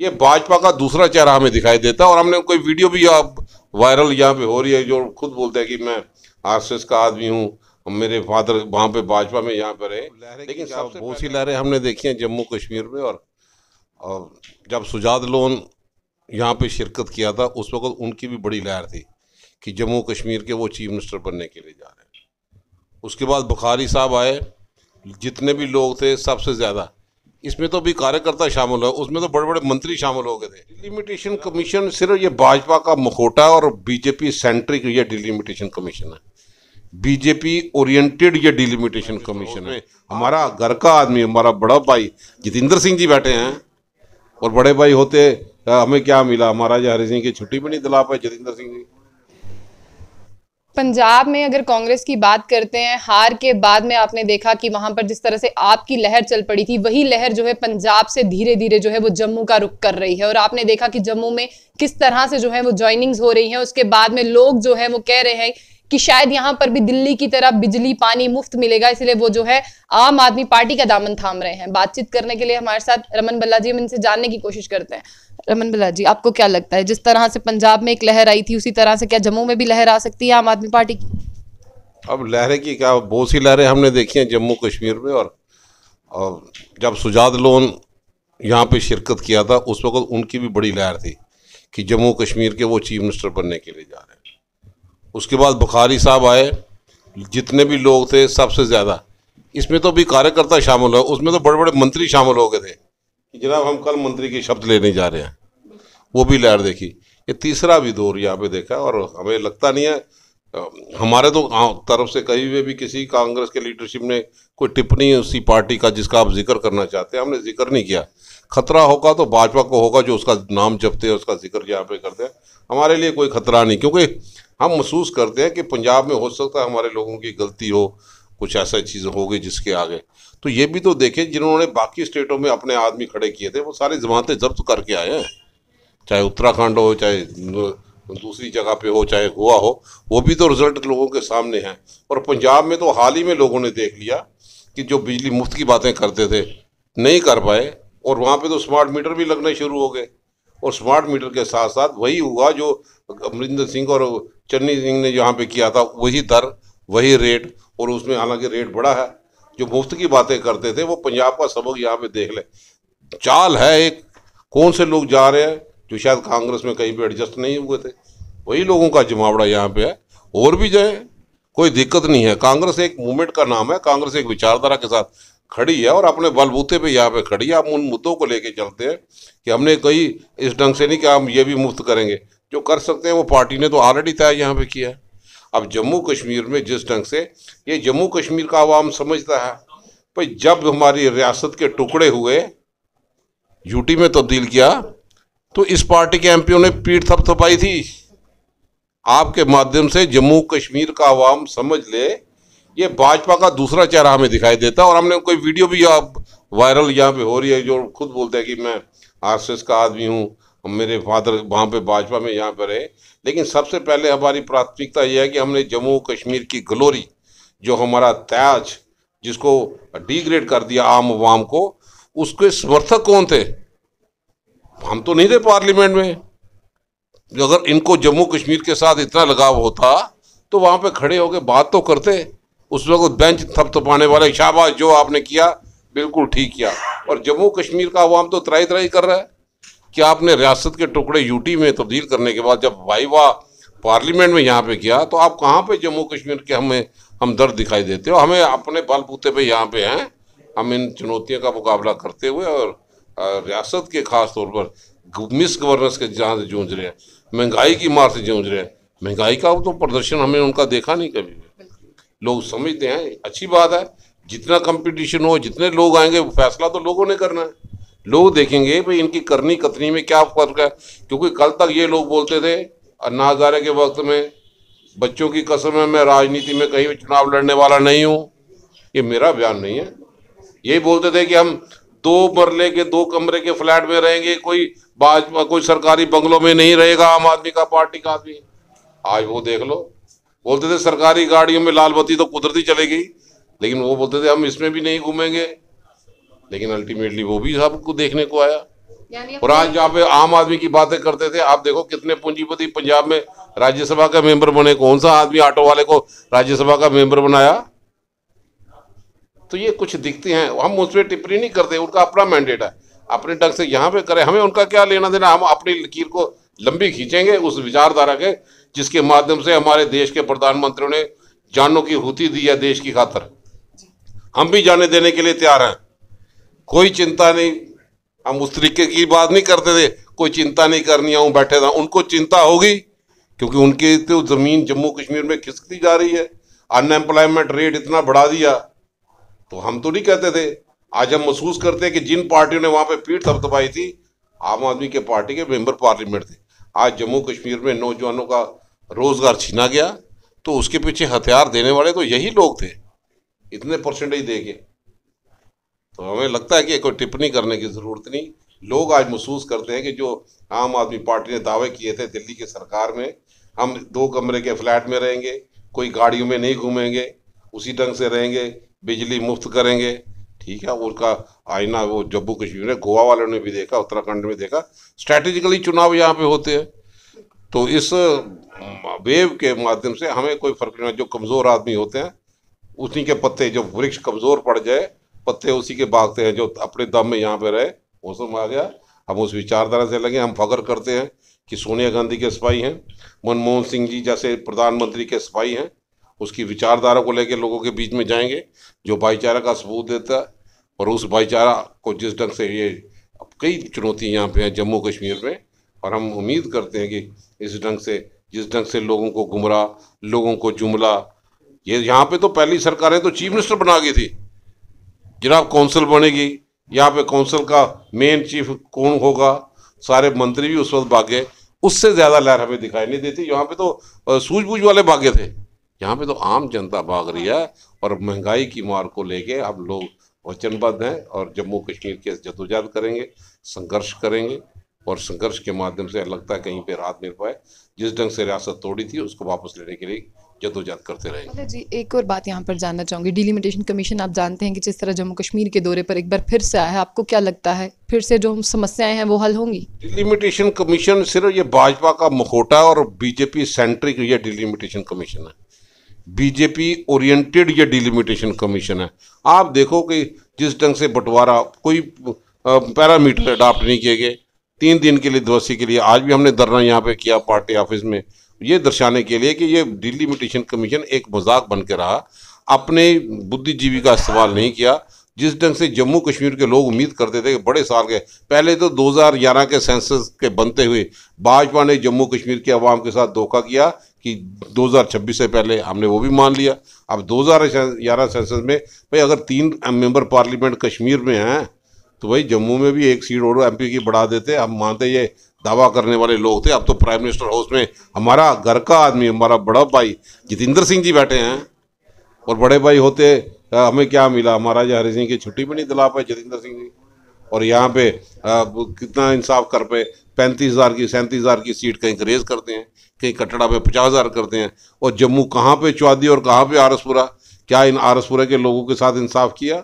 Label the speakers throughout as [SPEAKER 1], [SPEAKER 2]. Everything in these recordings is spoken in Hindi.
[SPEAKER 1] ये भाजपा का दूसरा चेहरा हमें दिखाई देता है और हमने कोई वीडियो भी वायरल यहाँ पे हो रही है जो खुद बोलते हैं कि मैं आरएसएस का आदमी हूँ मेरे फादर वहाँ पे भाजपा में यहाँ पे रहे लेकिन बहुत सी लहरें हमने देखी हैं जम्मू कश्मीर में और, और जब सुजात लोन यहाँ पे शिरकत किया था उस वक्त उनकी भी बड़ी लहर थी कि जम्मू कश्मीर के वो चीफ मिनिस्टर बनने के लिए जा रहे हैं उसके बाद बुखारी साहब आए जितने भी लोग थे सबसे ज़्यादा इसमें तो भी कार्यकर्ता शामिल है उसमें तो बड़े बड़े मंत्री शामिल हो गए थे डिलिमिटेशन कमीशन सिर्फ ये भाजपा का मुखोटा और बीजेपी सेंट्रिक ये डिलिमिटेशन कमीशन है बीजेपी ओरिएंटेड ये डिलिमिटेशन कमीशन है हमारा घर का आदमी हमारा बड़ा भाई जितेंद्र सिंह जी बैठे हैं और बड़े भाई होते हमें क्या मिला महाराजा हरि सिंह की छुट्टी भी नहीं दिला पाए जितेंद्र सिंह जी पंजाब में अगर कांग्रेस की बात करते हैं हार के बाद में आपने देखा कि वहां पर जिस तरह से आपकी लहर चल पड़ी थी वही लहर जो है पंजाब से धीरे धीरे जो है वो जम्मू का रुख कर रही है और आपने देखा कि जम्मू में किस तरह से जो है वो ज्वाइनिंग्स हो रही हैं उसके बाद में लोग जो है वो कह रहे हैं कि शायद यहाँ पर भी दिल्ली की तरह बिजली पानी मुफ्त मिलेगा इसलिए वो जो है आम आदमी पार्टी का दामन थाम रहे हैं बातचीत करने के लिए हमारे साथ रमन बल्ला जी हम इनसे जानने की कोशिश करते हैं रमन बल्ला जी आपको क्या लगता है जिस तरह से पंजाब में एक लहर आई थी उसी तरह से क्या जम्मू में भी लहर आ सकती है आम आदमी पार्टी की अब लहरें की क्या बहुत सी लहरें हमने देखी हैं जम्मू कश्मीर में और और जब सुजात लोन यहाँ पे शिरकत किया था उस वक्त उनकी भी बड़ी लहर थी कि जम्मू कश्मीर के वो चीफ मिनिस्टर बनने के लिए जा रहे हैं उसके बाद बुखारी साहब आए जितने भी लोग थे सबसे ज़्यादा इसमें तो भी कार्यकर्ता शामिल हो उसमें तो बड़े बड़े मंत्री शामिल हो गए थे कि जनाब हम कल मंत्री के शब्द लेने जा रहे हैं वो भी लहर देखी ये तीसरा भी दौर यहाँ पे देखा और हमें लगता नहीं है हमारे तो हाँ, तरफ से कहीं हुए भी किसी कांग्रेस के लीडरशिप ने कोई टिप्पणी उसी पार्टी का जिसका आप जिक्र करना चाहते हैं हमने जिक्र नहीं किया खतरा होगा तो भाजपा को होगा जो उसका नाम जपते हैं उसका जिक्र यहाँ पे करते हैं हमारे लिए कोई खतरा नहीं क्योंकि हम महसूस करते हैं कि पंजाब में हो सकता है हमारे लोगों की गलती हो कुछ ऐसा चीज़ हो गई जिसके आगे तो ये भी तो देखें जिन्होंने बाकी स्टेटों में अपने आदमी खड़े किए थे वो सारी जमानतें जब्त करके आए हैं चाहे उत्तराखंड हो चाहे दूसरी जगह पे हो चाहे गोवा हो वो भी तो रिजल्ट लोगों के सामने हैं और पंजाब में तो हाल ही में लोगों ने देख लिया कि जो बिजली मुफ्त की बातें करते थे नहीं कर पाए और वहाँ पे तो स्मार्ट मीटर भी लगने शुरू हो गए और स्मार्ट मीटर के साथ साथ वही हुआ जो अमरिंदर सिंह और चन्नी सिंह ने यहाँ पे किया था वही दर वही रेट और उसमें हालांकि रेट बड़ा है जो मुफ्त की बातें करते थे वो पंजाब का सबक यहाँ पे देख ले चाल है एक कौन से लोग जा रहे हैं जो शायद कांग्रेस में कहीं पर एडजस्ट नहीं हुए थे वही लोगों का जमावड़ा यहाँ पे है और भी जाए कोई दिक्कत नहीं है कांग्रेस एक मूवमेंट का नाम है कांग्रेस एक विचारधारा के साथ खड़ी है और अपने बलबूते पे यहाँ पे खड़ी है हम उन मुद्दों को लेके चलते हैं कि हमने कही इस ढंग से नहीं कि हम ये भी मुफ्त करेंगे जो कर सकते हैं वो पार्टी ने तो ऑलरेडी तय यहाँ पे किया है अब जम्मू कश्मीर में जिस ढंग से ये जम्मू कश्मीर का आवाम समझता है भाई जब हमारी रियासत के टुकड़े हुए यूटी में तब्दील किया तो इस पार्टी के एमपीओ ने पीठ थपथपाई थी आपके माध्यम से जम्मू कश्मीर का आवाम समझ ले ये भाजपा का दूसरा चेहरा हमें दिखाई देता है और हमने कोई वीडियो भी वायरल यहाँ पे हो रही है जो खुद बोलते हैं कि मैं आरएसएस का आदमी हूँ मेरे फादर वहाँ पे भाजपा में यहाँ पे रहे लेकिन सबसे पहले हमारी प्राथमिकता यह है कि हमने जम्मू कश्मीर की ग्लोरी जो हमारा त्याज जिसको डिग्रेड कर दिया आम वाम को उसके समर्थक कौन थे हम तो नहीं थे पार्लियामेंट में अगर इनको जम्मू कश्मीर के साथ इतना लगाव होता तो वहाँ पे खड़े होकर बात तो करते उस वक्त बेंच थपथपाने वाले शाबाश जो आपने किया बिल्कुल ठीक किया और जम्मू कश्मीर का अवाम तो तराई तराई कर रहा है कि आपने रियासत के टुकड़े यूटी में तब्दील करने के बाद जब भाई वाह पार्लियामेंट में यहाँ पे किया तो आप कहाँ पे जम्मू कश्मीर के हमें हम दर्द दिखाई देते हो हमें अपने बलबूते पे यहाँ पे हैं हम इन चुनौतियों का मुकाबला करते हुए और रियासत के खास तौर पर मिस गवर्नेंस के जहाँ से जूझ रहे हैं महंगाई की मार से जूझ रहे हैं महंगाई का तो प्रदर्शन हमें उनका देखा नहीं कभी लोग समझते हैं अच्छी बात है जितना कंपटीशन हो जितने लोग आएंगे फैसला तो लोगों ने करना है लोग देखेंगे भाई इनकी करनी कतनी में क्या फर्क है क्योंकि कल तक ये लोग बोलते थे अन्ना हजारे के वक्त में बच्चों की कसम है मैं राजनीति में कहीं भी चुनाव लड़ने वाला नहीं हूँ ये मेरा बयान नहीं है यही बोलते थे कि हम दो मरले के दो कमरे के फ्लैट में रहेंगे कोई भाजपा कोई सरकारी बंगलों में नहीं रहेगा आम आदमी का पार्टी का आदमी आज वो देख लो बोलते थे सरकारी गाड़ियों में लाल बत्ती तो कुदरती चले गई लेकिन वो बोलते थे हम इसमें भी नहीं घूमेंगे लेकिन अल्टीमेटली वो भी सबको देखने को आया और आज जहाँ पे आम आदमी की बातें करते थे आप देखो कितने पूंजीपति पंजाब में राज्यसभा का मेंबर बने कौन सा आदमी ऑटो वाले को राज्यसभा का मेंबर बनाया तो ये कुछ दिखते हैं हम उस पर टिप्पणी नहीं करते उनका अपना मैंडेट है अपने ढंग से यहाँ पे करें हमें उनका क्या लेना देना हम अपनी लकीर को लंबी खींचेंगे उस विचारधारा के जिसके माध्यम से हमारे देश के प्रधानमंत्रियों ने जानों की हुती दी है देश की खातर हम भी जाने देने के लिए तैयार हैं कोई चिंता नहीं हम उस तरीके की बात नहीं करते थे कोई चिंता नहीं करनी हूँ बैठे था उनको चिंता होगी क्योंकि उनकी तो ज़मीन जम्मू कश्मीर में खिसकती जा रही है अनएम्प्लॉयमेंट रेट इतना बढ़ा दिया तो हम तो नहीं कहते थे आज हम महसूस करते हैं कि जिन पार्टियों ने वहाँ पे पीठ थपथपाई थी आम आदमी के पार्टी के मेंबर पार्लियामेंट थे आज जम्मू कश्मीर में नौजवानों का रोज़गार छीना गया तो उसके पीछे हथियार देने वाले तो यही लोग थे इतने परसेंटेज दे के तो हमें लगता है कि कोई टिप्पणी करने की ज़रूरत नहीं लोग आज महसूस करते हैं कि जो आम आदमी पार्टी ने दावे किए थे दिल्ली की सरकार में हम दो कमरे के फ्लैट में रहेंगे कोई गाड़ियों में नहीं घूमेंगे उसी ढंग से रहेंगे बिजली मुफ्त करेंगे ठीक है उसका आईना वो जम्मू कश्मीर है गोवा वालों ने भी देखा उत्तराखंड में देखा स्ट्रैटेजिकली चुनाव यहाँ पे होते हैं तो इस वेव के माध्यम से हमें कोई फर्क नहीं जो कमज़ोर आदमी होते हैं उसी के पत्ते जो वृक्ष कमज़ोर पड़ जाए पत्ते उसी के भागते हैं जो अपने दम में यहाँ पे रहे वो सब आ गया हम उस विचारधारा से लगे हम फख्र करते हैं कि सोनिया गांधी के सिपाही हैं मनमोहन सिंह जी जैसे प्रधानमंत्री के सिपाही हैं उसकी विचारधारा को लेकर लोगों के बीच में जाएंगे जो भाईचारा का सबूत देता है और उस भाईचारा को जिस ढंग से ये कई चुनौती यहाँ पे हैं जम्मू कश्मीर में और हम उम्मीद करते हैं कि इस ढंग से जिस ढंग से लोगों को गुमराह लोगों को जुमला ये यहाँ पे तो पहली सरकारें तो चीफ मिनिस्टर बना गई थी जनाब कौंसिल बनेगी यहाँ पे कौंसिल का मेन चीफ कौन होगा सारे मंत्री भी उस वक्त भागे उससे ज़्यादा लहर हमें दिखाई नहीं देती यहाँ पे तो सूझबूझ वाले भागे थे यहाँ पे तो आम जनता भाग रही है और महंगाई की मार को लेके अब लोग वचनबद्ध हैं और जम्मू कश्मीर के जदोजहद करेंगे संघर्ष करेंगे और संघर्ष के माध्यम से लगता है कहीं पे राहत मिल पाए जिस ढंग से रियासत तोड़ी थी उसको वापस लेने के लिए जदोजहद करते रहे अच्छा जी एक और बात यहाँ पर जानना चाहूंगी डिलिमिटेशन कमीशन आप जानते हैं कि जिस तरह जम्मू कश्मीर के दौरे पर एक बार फिर से आया है आपको क्या लगता है फिर से जो समस्याएं हैं वो हल होंगी डिलिमिटेशन कमीशन सिर्फ ये भाजपा का मुखोटा और बीजेपी सेंट्रिक ये डिलिमिटेशन कमीशन है बीजेपी ओरिएंटेड ये डिलिमिटेशन कमीशन है आप देखो कि जिस ढंग से बंटवारा कोई पैरामीटर अडाप्ट नहीं किए गए तीन दिन के लिए दिवसी के लिए आज भी हमने धरना यहाँ पे किया पार्टी ऑफिस में ये दर्शाने के लिए कि ये डिलिमिटेशन कमीशन एक मजाक बन के रहा अपने बुद्धिजीवी का इस्तेमाल नहीं किया जिस ढंग से जम्मू कश्मीर के लोग उम्मीद करते थे कि बड़े साल के पहले तो 2011 के सेंसस के बनते हुए भाजपा ने जम्मू कश्मीर के अवाम के साथ धोखा किया कि 2026 से पहले हमने वो भी मान लिया अब 2011 सेंसस में भाई अगर तीन मेंबर पार्लियामेंट कश्मीर में हैं तो भाई जम्मू में भी एक सीट और एम की बढ़ा देते हम मानते ये दावा करने वाले लोग थे अब तो प्राइम मिनिस्टर हाउस में हमारा घर का आदमी हमारा बड़ा भाई जितेंद्र सिंह जी बैठे हैं और बड़े भाई होते हमें क्या मिला महाराजा हरि सिंह की छुट्टी भी नहीं दिला पाए जतेंद्र सिंह जी और यहाँ पे कितना इंसाफ कर पे पैंतीस हज़ार की सैंतीस हज़ार की सीट कहीं ग्रेज करते हैं कहीं कटड़ा पे पचास हज़ार करते हैं और जम्मू कहाँ पे चौधरी और कहाँ पे आरसपुरा क्या इन आरसपुरा के लोगों के साथ इंसाफ किया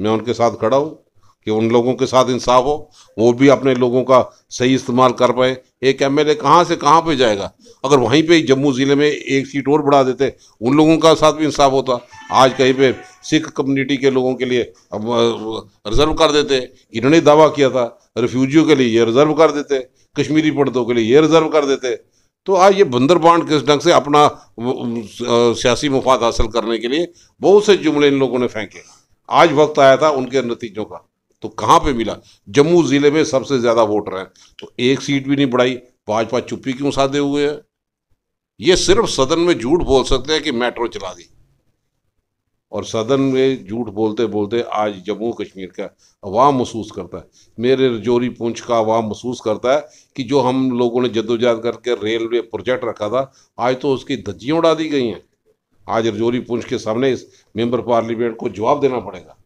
[SPEAKER 1] मैं उनके साथ खड़ा हूँ कि उन लोगों के साथ इंसाफ हो वो भी अपने लोगों का सही इस्तेमाल कर पाए एक एम एल ए कहाँ से कहाँ पर जाएगा अगर वहीं पर जम्मू ज़िले में एक सीट और बढ़ा देते उन लोगों का साथ भी इंसाफ होता आज कहीं पर सिख कम्युनिटी के लोगों के लिए अब रिजर्व कर देते इन्होंने दावा किया था रिफ्यूजियों के लिए ये रिजर्व कर देते कश्मीरी पंडितों के लिए ये रिजर्व कर देते तो आज ये बंदर बांड किस ढंग से अपना सियासी मुफाद हासिल करने के लिए बहुत से जुमले इन लोगों ने फेंके आज वक्त आया था उनके नतीजों का तो कहाँ पे मिला जम्मू ज़िले में सबसे ज़्यादा वोटर हैं तो एक सीट भी नहीं बढ़ाई भाजपा चुप्पी क्यों साधे हुए हैं ये सिर्फ सदन में झूठ बोल सकते हैं कि मेट्रो चला दी और सदन में झूठ बोलते बोलते आज जम्मू कश्मीर का अवाम महसूस करता है मेरे रजौरी पूंछ का अवाम महसूस करता है कि जो हम लोगों ने जद्दोजहद करके रेलवे प्रोजेक्ट रखा था आज तो उसकी धज्जियाँ उड़ा दी गई हैं आज रजौरी पूंछ के सामने इस मेंबर पार्लियामेंट को जवाब देना पड़ेगा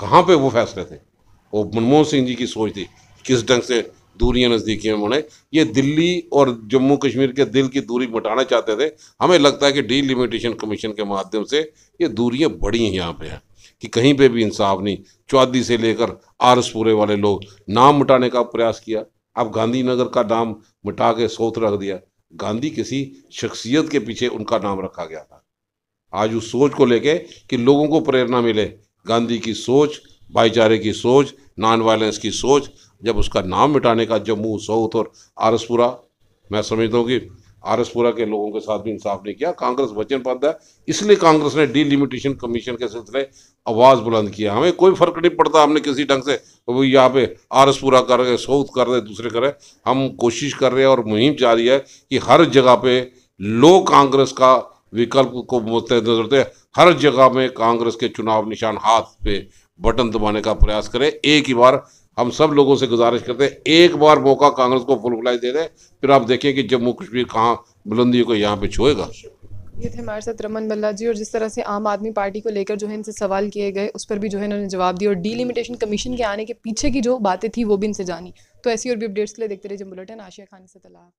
[SPEAKER 1] कहाँ पे वो फैसले थे वो मनमोहन सिंह जी की सोच थी किस ढंग से दूरियां नज़दीकी में ये दिल्ली और जम्मू कश्मीर के दिल की दूरी मिटाना चाहते थे हमें लगता है कि डीलिमिटेशन कमीशन के माध्यम से ये दूरियाँ बढ़ी हैं यहाँ पर हैं कि कहीं पर भी इंसाफ नहीं चौधरी से लेकर आरसपुरे वाले लोग नाम मिटाने का प्रयास किया अब गांधीनगर का नाम मिटा के सोत रख दिया गांधी किसी शख्सियत के पीछे उनका नाम रखा गया था आज उस सोच को लेके कि लोगों को प्रेरणा मिले गांधी की सोच भाईचारे की सोच नॉन वायलेंस की सोच जब उसका नाम मिटाने का जम्मू साउथ और आरसपुरा मैं समझता हूँ कि आरसपुरा के लोगों के साथ भी इंसाफ नहीं किया कांग्रेस वचनबद्ध है इसलिए कांग्रेस ने डीलिमिटेशन कमीशन के सिलसिले आवाज़ बुलंद किया हमें कोई फर्क नहीं पड़ता हमने किसी ढंग से तो यहाँ पे आरसपुरा कर रहे साउथ कर रहे दूसरे कर रहे हम कोशिश कर रहे हैं और मुहिम जारी है कि हर जगह पे लोग कांग्रेस का विकल्प को मुस्तैद हर जगह में कांग्रेस के चुनाव निशान हाथ पे बटन दबाने का प्रयास करें एक ही बार हम सब लोगों से गुजारिश करते हैं एक बार मौका कांग्रेस को फुलाई दे दें फिर आप देखें कि जम्मू कश्मीर कहाँ बुलंदियों को यहाँ पे छुएगा ये थे हमारे साथ रमन बल्ला जी और जिस तरह से आम आदमी पार्टी को लेकर जो है इनसे सवाल किए गए उस पर भी जो है इन्होंने जवाब दिया और डीलिमिटेशन कमीशन के आने के पीछे की जो बातें थी वो भी इनसे जानी तो ऐसी और भी अपडेट्स के लिए देखते रहे जम बुलेटिन आशिया खान से तला